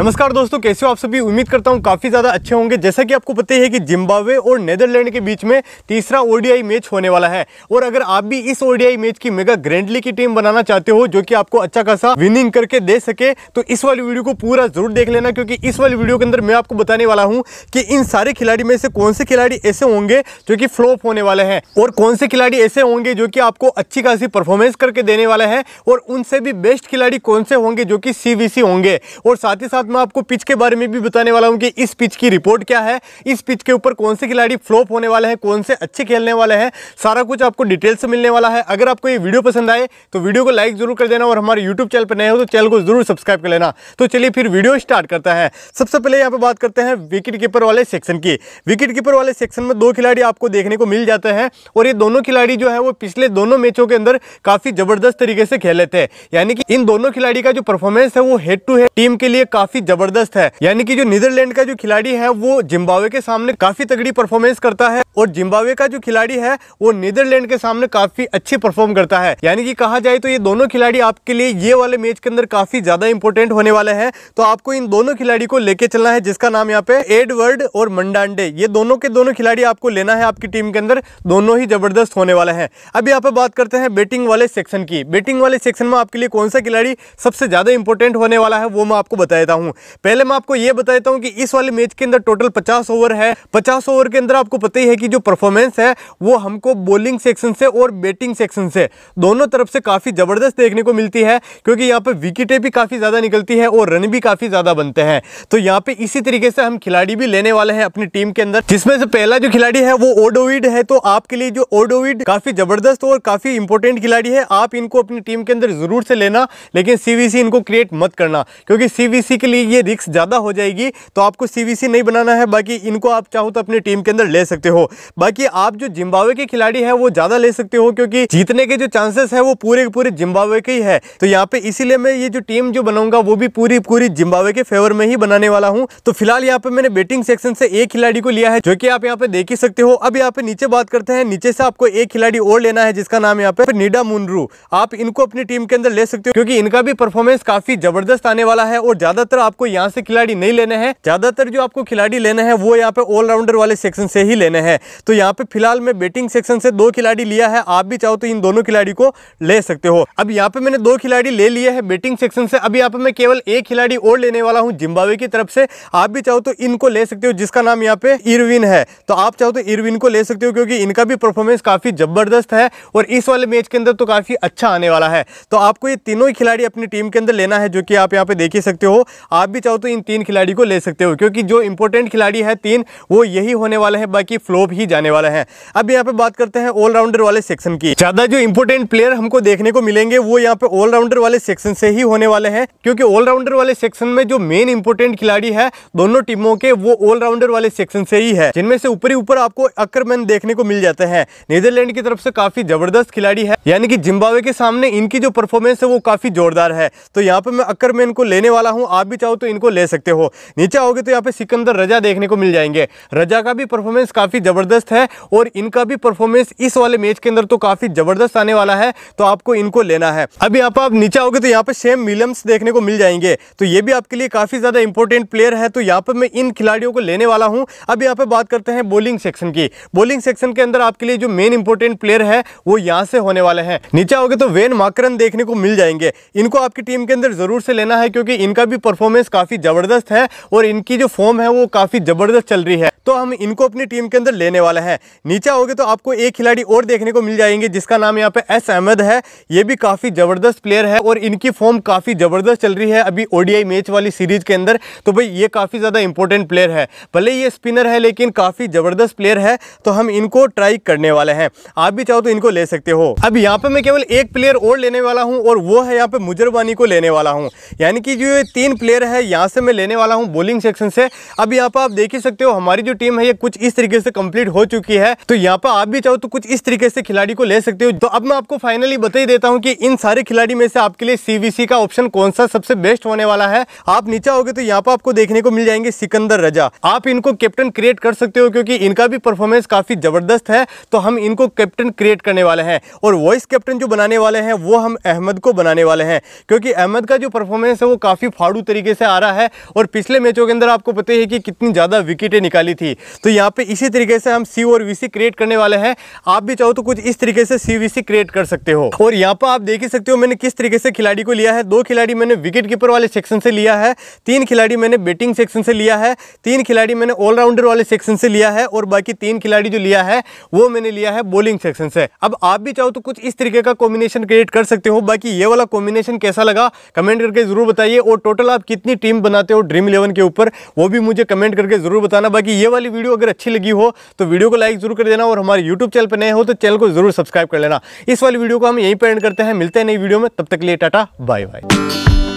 नमस्कार दोस्तों कैसे हो आप सभी उम्मीद करता हूँ काफ़ी ज़्यादा अच्छे होंगे जैसा कि आपको पता ही है कि जिम्बाब्वे और नेदरलैंड के बीच में तीसरा ओडीआई मैच होने वाला है और अगर आप भी इस ओडीआई मैच की मेगा ग्रैंडली की टीम बनाना चाहते हो जो कि आपको अच्छा खासा विनिंग करके दे सके तो इस वाली वीडियो को पूरा जरूर देख लेना क्योंकि इस वाली वीडियो के अंदर मैं आपको बताने वाला हूँ कि इन सारे खिलाड़ी में से कौन से खिलाड़ी ऐसे होंगे जो कि फ्लॉप होने वाले हैं और कौन से खिलाड़ी ऐसे होंगे जो कि आपको अच्छी खासी परफॉर्मेंस करके देने वाला है और उनसे भी बेस्ट खिलाड़ी कौन से होंगे जो कि सी होंगे और साथ ही साथ मैं आपको पिच के बारे में भी बताने वाला हूँ कि इस पिच की रिपोर्ट क्या है इस पिच के ऊपर कौन से खिलाड़ी फ्लॉप होने वाले हैं कौन से अच्छे खेलने वाले हैं सारा कुछ आपको डिटेल से मिलने वाला है अगर आपको ये वीडियो पसंद आए तो वीडियो को लाइक जरूर कर देना और हमारे यूट्यूब चैनल पर नए हो तो चैनल को जरूर सब्सक्राइब कर लेना तो चलिए फिर वीडियो स्टार्ट करता है सबसे पहले यहाँ पर बात करते हैं विकेट कीपर वाले सेक्शन की विकेट कीपर वाले सेक्शन में दो खिलाड़ी आपको देखने को मिल जाते हैं और ये दोनों खिलाड़ी जो है वो पिछले दोनों मैचों के अंदर काफी जबरदस्त तरीके से खेले थे यानी कि इन दोनों खिलाड़ी का जो परफॉर्मेंस है वो हेड टू हेड टीम के लिए काफी ही जबरदस्त है यानी कि जो नीदरलैंड का जो खिलाड़ी है वो जिम्बावे के सामने काफी तगड़ी परफॉर्मेंस करता है और जिम्बावे का जो खिलाड़ी है वो नीदरलैंड के सामने काफी अच्छे परफॉर्म करता है यानी कि कहा जाए तो ये दोनों खिलाड़ी आपके लिए ये वाले मैच के अंदर काफी ज्यादा इंपोर्टेंट होने वाले हैं तो आपको इन दोनों खिलाड़ी को लेके चलना है जिसका नाम यहाँ पे एडवर्ड और मंडांडे ये दोनों के दोनों खिलाड़ी आपको लेना है आपकी टीम के अंदर दोनों ही जबरदस्त होने वाले हैं अब यहाँ पे बात करते हैं बेटिंग वाले सेक्शन की बेटिंग वाले सेक्शन में आपके लिए कौन सा खिलाड़ी सबसे ज्यादा इंपोर्टेंट होने वाला है वो मैं आपको बताया हूँ हूं पहले मैं आपको यह बता देता हूँ कि इस वाले मैच के अंदर टोटल 50 ओवर है 50 ओवर के अंदर आपको पता ही है कि जो परफॉर्मेंस है वो हमको बॉलिंग सेक्शन से और बैटिंग सेक्शन से दोनों तरफ से काफ़ी ज़बरदस्त देखने को मिलती है क्योंकि यहाँ पर विकेटें भी काफ़ी ज़्यादा निकलती है और रन भी काफ़ी ज़्यादा बनते हैं तो यहाँ पे इसी तरीके से हम खिलाड़ी भी लेने वाले हैं अपनी टीम के अंदर जिसमें से पहला जो खिलाड़ी है वो ओडोविड है तो आपके लिए जो ओडोविड काफ़ी ज़बरदस्त और काफ़ी इंपोर्टेंट खिलाड़ी है आप इनको अपनी टीम के अंदर ज़रूर से लेना लेकिन सीवीसी इनको क्रिएट मत करना क्योंकि सीवीसी के लिए ये रिक्स ज़्यादा हो जाएगी तो आपको सी नहीं बनाना है बाकी इनको आप चाहो तो अपनी टीम के अंदर ले सकते हो बाकी आप जो जिम्बावे के खिलाड़ी हैं वो ज़्यादा ले सकते हो क्योंकि जीतने के जो चांसेस है वो पूरे पूरे जिम्बावे के ही है तो यहाँ पर इसीलिए मैं ये जो टीम जो बनाऊँगा वो भी पूरी पूरी जिम्बावे के फेवर में ही बनाने वाला हूँ तो फिलहाल यहाँ पर मैंने बैटिंग सेक्शन से एक खिलाड़ी को लिया है जो कि आप यहाँ पर देख ही सकते हो अब यहाँ पर नीचे बात करते हैं नीचे से आपको एक खिलाड़ी और लेना है जिसका नाम यहाँ पर नीडा मुनरू आप इनको अपनी टीम के अंदर ले सकते हो क्योंकि इनका भी परफॉर्मेंस काफी जबरदस्त आने वाला है और ज्यादातर आपको यहाँ से खिलाड़ी नहीं लेने हैं ज़्यादातर जो आपको खिलाड़ी लेने हैं वो यहाँ पे ऑलराउंडर वाले सेक्शन से ही लेने हैं तो यहाँ पे फिलहाल मैं बैटिंग सेक्शन से दो खिलाड़ी लिया है आप भी चाहो तो इन दोनों खिलाड़ी को ले सकते हो अब यहाँ पे मैंने दो खिलाड़ी ले लिया है बैटिंग सेक्शन से अब यहाँ पे मैं केवल एक खिलाड़ी और लेने वाला हूँ जिम्बावे की तरफ से आप भी चाहो तो इनको ले सकते हो जिसका नाम यहाँ पे इरविन है तो आप चाहो तो इरविन को ले सकते हो क्योंकि इनका भी परफॉर्मेंस काफ़ी ज़बरदस्त है और इस वाले मैच के अंदर तो काफ़ी अच्छा आने वाला है तो आपको ये तीनों ही खिलाड़ी अपनी टीम के अंदर लेना है जो कि आप यहाँ पे देख ही सकते हो आप भी चाहो तो इन तीन खिलाड़ी को ले सकते हो क्योंकि जो इंपॉर्टेंट खिलाड़ी है तीन वो यही होने वाले हैं बाकी फ्लोप ही जाने वाले हैं अब यहाँ पे बात करते हैं ऑलराउंडर वाले सेक्शन की ज़्यादा जो इंपोर्टेंट प्लेयर हमको देखने को मिलेंगे वो यहाँ पे ऑलराउंडर वाले सेक्शन से ही होने वाले हैं क्योंकि ऑलराउंडर वाले सेक्शन में जो मेन इंपोर्टेंट खिलाड़ी है दोनों टीमों के वो ऑलराउंडर वाले सेक्शन से ही है जिनमें से ऊपरी ऊपर आपको अक्रमैन देखने को मिल जाते हैं नीदरलैंड की तरफ से काफी जबरदस्त खिलाड़ी है यानी कि जिम्बावे के सामने इनकी जो परफॉर्मेंस है वो काफी जोरदार है तो यहाँ पे मैं अक्रमैन को लेने वाला हूँ आप भी चाहो तो इनको ले सकते हो नीचे आओगे तो यहाँ पे सिकंदर रजा देखने को मिल जाएंगे रजा का भी परफॉर्मेंस काफ़ी ज़बरदस्त है और इनका भी परफॉर्मेंस इस वाले मैच के अंदर तो काफ़ी ज़बरदस्त आने वाला है तो आपको इनको लेना है अभी यहाँ पर आप नीचे आओगे तो यहाँ पे सेम मिलम्स देखने को मिल जाएंगे तो ये भी आपके लिए काफ़ी ज़्यादा इंपॉर्टेंट प्लेयर है तो यहाँ पर मैं इन खिलाड़ियों को लेने वाला हूँ अब यहाँ पर बात करते हैं बॉलिंग सेक्शन की बॉलिंग सेक्शन के अंदर आपके लिए जो मेन इंपॉर्टेंट प्लेयर है वो यहाँ से होने वाले हैं नीचे आओगे तो वेन माकरन देखने को मिल जाएंगे इनको आपकी टीम के अंदर जरूर से लेना है क्योंकि इनका भी परफॉर्म परफॉर्मेंस काफ़ी ज़बरदस्त है और इनकी जो फॉर्म है वो काफ़ी ज़बरदस्त चल रही है तो हम इनको अपनी टीम के अंदर लेने वाले हैं नीचे आओगे तो आपको एक खिलाड़ी और देखने को मिल जाएंगे जिसका नाम यहाँ पे एस अहमद है ये भी काफ़ी ज़बरदस्त प्लेयर है और इनकी फॉर्म काफ़ी ज़बरदस्त चल रही है अभी ओडीआई मैच वाली सीरीज़ के अंदर तो भाई ये काफ़ी ज़्यादा इंपॉर्टेंट प्लेयर है भले ये स्पिनर है लेकिन काफ़ी ज़बरदस्त प्लेयर है तो हम इनको ट्राई करने वाले हैं आप भी चाहो तो इनको ले सकते हो अब यहाँ पे मैं केवल एक प्लेयर और लेने वाला हूँ और वो है यहाँ पे मुजरबानी को लेने वाला हूँ यानी कि जो ये तीन प्लेयर है यहाँ से मैं लेने वाला हूँ बोलिंग सेक्शन से अब यहाँ पर आप देख ही सकते हो हमारी जो टीम है ये कुछ इस तरीके से कंप्लीट हो चुकी है तो यहाँ पर आप भी चाहो तो कुछ इस तरीके से खिलाड़ी को ले सकते हो तो अब मैं आपको फाइनली बता ही देता हूँ कि इन सारे खिलाड़ी में से आपके लिए सीवीसी का ऑप्शन कौन सा सबसे बेस्ट होने वाला है आप नीचा आओगे तो यहाँ पर आपको देखने को मिल जाएंगे सिकंदर रजा आप इनको कैप्टन क्रिएट कर सकते हो क्योंकि इनका भी परफॉर्मेंस काफी जबरदस्त है तो हम इनको कैप्टन क्रिएट करने वाले हैं और वॉइस कैप्टन जो बनाने वाले हैं वो हम अहमद को बनाने वाले हैं क्योंकि अहमद का जो परफॉर्मेंस है वो काफी फाड़ू तरीके से आ रहा है और पिछले मैचों के अंदर आपको पता है कि कितनी ज्यादा विकेटें निकाली थी तो यहाँ पे इसी तरीके से हम सी और वीसी क्रिएट करने वाले हैं आप भी चाहो तो कुछ इस तरीके से सी वीसी क्रिएट कर सकते हो और यहाँ पर आप देख ही सकते हो मैंने किस तरीके से खिलाड़ी को लिया है दो खिलाड़ी मैंने विकेट कीपर वाले सेक्शन से लिया है तीन खिलाड़ी मैंने बैटिंग सेक्शन से लिया है तीन खिलाड़ी मैंने ऑलराउंडर वाले सेक्शन से लिया है और बाकी तीन खिलाड़ी जो लिया है वो मैंने लिया है बॉलिंग सेक्शन से अब आप भी चाहो तो कुछ इस तरीके का कॉम्बिनेशन क्रिएट कर सकते हो बाकी ये वाला कॉम्बिनेशन कैसा लगा कमेंट करके जरूर बताइए और टोटल आप कितनी टीम बनाते हो ड्रीम इलेवन के ऊपर वो भी मुझे कमेंट करके जरूर बताना बाकी ये वाली वीडियो अगर अच्छी लगी हो तो वीडियो को लाइक जरूर कर देना और हमारे यूट्यूब चैनल पर नए हो तो चैनल को जरूर सब्सक्राइब कर लेना इस वाली वीडियो को हम यहीं पर एंड करते हैं मिलते हैं नई वीडियो में तब तक लिए टाटा बाय बाय